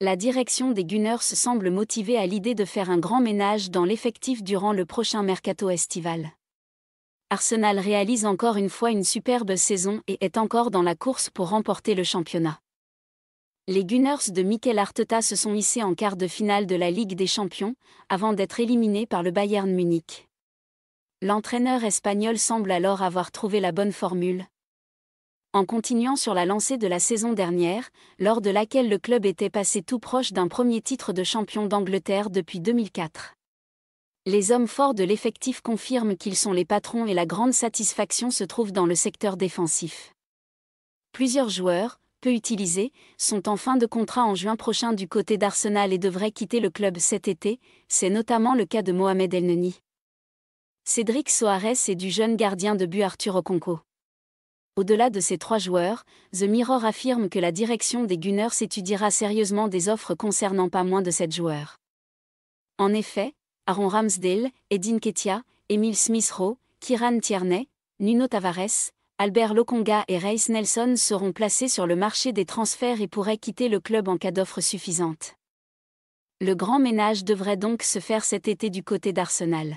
la direction des Gunners semble motivée à l'idée de faire un grand ménage dans l'effectif durant le prochain mercato estival. Arsenal réalise encore une fois une superbe saison et est encore dans la course pour remporter le championnat. Les Gunners de Mikel Arteta se sont hissés en quart de finale de la Ligue des Champions, avant d'être éliminés par le Bayern Munich. L'entraîneur espagnol semble alors avoir trouvé la bonne formule, en continuant sur la lancée de la saison dernière, lors de laquelle le club était passé tout proche d'un premier titre de champion d'Angleterre depuis 2004. Les hommes forts de l'effectif confirment qu'ils sont les patrons et la grande satisfaction se trouve dans le secteur défensif. Plusieurs joueurs, peu utilisés, sont en fin de contrat en juin prochain du côté d'Arsenal et devraient quitter le club cet été, c'est notamment le cas de Mohamed El Neni. Cédric Soares et du jeune gardien de but Arthur Oconco. Au-delà de ces trois joueurs, The Mirror affirme que la direction des Gunners étudiera sérieusement des offres concernant pas moins de sept joueurs. En effet, Aaron Ramsdale, Edin Ketia, Emile Smith-Rowe, Kiran Tierney, Nuno Tavares, Albert Lokonga et Reis Nelson seront placés sur le marché des transferts et pourraient quitter le club en cas d'offre suffisante. Le grand ménage devrait donc se faire cet été du côté d'Arsenal.